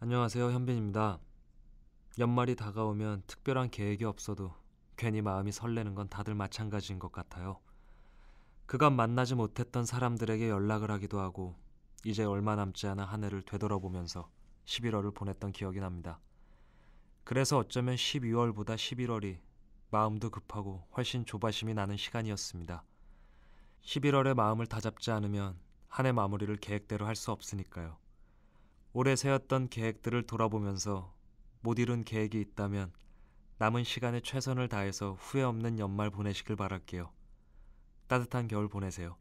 안녕하세요, 현빈입니다. 연말이 다가오면 특별한 계획이 없어도 괜히 마음이 설레는 건 다들 마찬가지인 것 같아요. 그간 만나지 못했던 사람들에게 연락을 하기도 하고 이제 얼마 남지 않은한 해를 되돌아보면서 11월을 보냈던 기억이 납니다. 그래서 어쩌면 12월보다 11월이 마음도 급하고 훨씬 조바심이 나는 시간이었습니다. 11월에 마음을 다잡지 않으면 한 해 마무리를 계획대로 할 수 없으니까요. 올해 세웠던 계획들을 돌아보면서 못 이룬 계획이 있다면 남은 시간에 최선을 다해서 후회 없는 연말 보내시길 바랄게요. 따뜻한 겨울 보내세요.